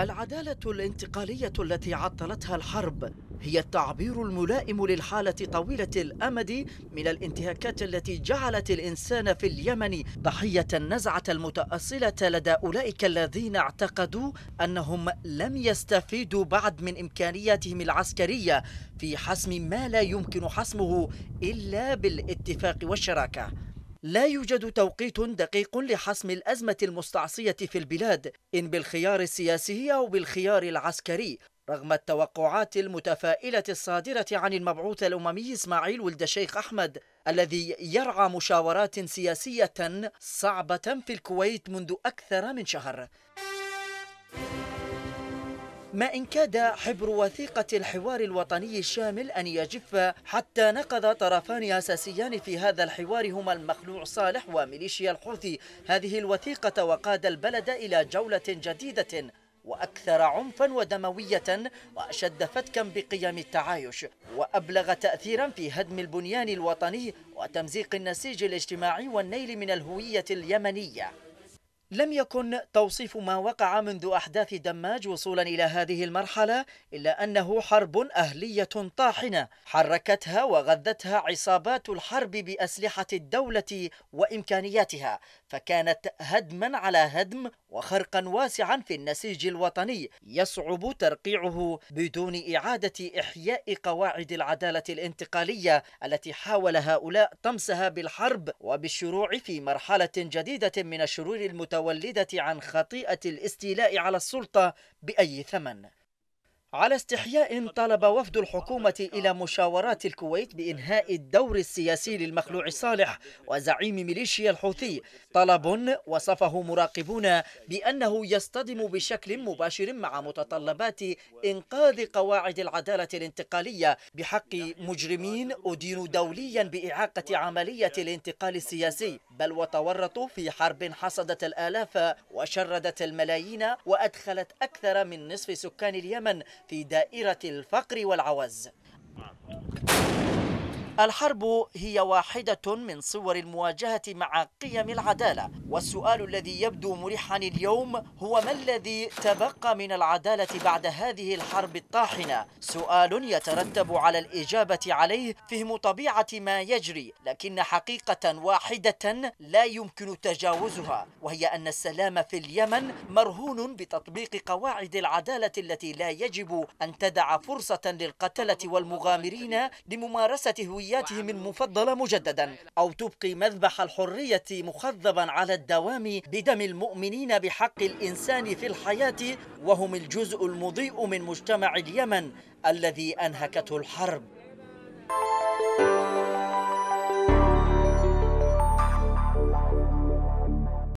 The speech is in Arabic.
العدالة الانتقالية التي عطلتها الحرب هي التعبير الملائم للحالة طويلة الأمد من الانتهاكات التي جعلت الإنسان في اليمن ضحية النزعة المتأصلة لدى أولئك الذين اعتقدوا أنهم لم يستفيدوا بعد من إمكانياتهم العسكرية في حسم ما لا يمكن حسمه إلا بالاتفاق والشراكة لا يوجد توقيت دقيق لحسم الأزمة المستعصية في البلاد إن بالخيار السياسي أو بالخيار العسكري رغم التوقعات المتفائلة الصادرة عن المبعوث الأممي إسماعيل ولد الشيخ أحمد الذي يرعى مشاورات سياسية صعبة في الكويت منذ أكثر من شهر ما إن كاد حبر وثيقة الحوار الوطني الشامل أن يجف حتى نقض طرفان أساسيان في هذا الحوار هما المخلوع صالح وميليشيا الحوثي هذه الوثيقة وقاد البلد إلى جولة جديدة وأكثر عنفا ودموية وأشد فتكا بقيم التعايش وأبلغ تأثيرا في هدم البنيان الوطني وتمزيق النسيج الاجتماعي والنيل من الهوية اليمنية لم يكن توصيف ما وقع منذ أحداث دماج وصولا إلى هذه المرحلة إلا أنه حرب أهلية طاحنة حركتها وغذتها عصابات الحرب بأسلحة الدولة وإمكانياتها فكانت هدما على هدم وخرقا واسعا في النسيج الوطني يصعب ترقيعه بدون إعادة إحياء قواعد العدالة الانتقالية التي حاول هؤلاء طمسها بالحرب وبالشروع في مرحلة جديدة من الشرور المتحدة المتولدة عن خطيئة الاستيلاء على السلطة بأي ثمن على استحياء طلب وفد الحكومة إلى مشاورات الكويت بإنهاء الدور السياسي للمخلوع صالح وزعيم ميليشيا الحوثي طلب وصفه مراقبون بأنه يصطدم بشكل مباشر مع متطلبات إنقاذ قواعد العدالة الانتقالية بحق مجرمين أدينوا دوليا بإعاقة عملية الانتقال السياسي بل وتورطوا في حرب حصدت الآلاف وشردت الملايين وأدخلت أكثر من نصف سكان اليمن في دائرة الفقر والعوز الحرب هي واحدة من صور المواجهة مع قيم العدالة والسؤال الذي يبدو مريحا اليوم هو ما الذي تبقى من العدالة بعد هذه الحرب الطاحنة سؤال يترتب على الإجابة عليه فهم طبيعة ما يجري لكن حقيقة واحدة لا يمكن تجاوزها وهي أن السلام في اليمن مرهون بتطبيق قواعد العدالة التي لا يجب أن تدع فرصة للقتلة والمغامرين لممارسة هوية من مفضلة مجددا أو تبقي مذبح الحرية مخضبا على الدوام بدم المؤمنين بحق الإنسان في الحياة وهم الجزء المضيء من مجتمع اليمن الذي أنهكته الحرب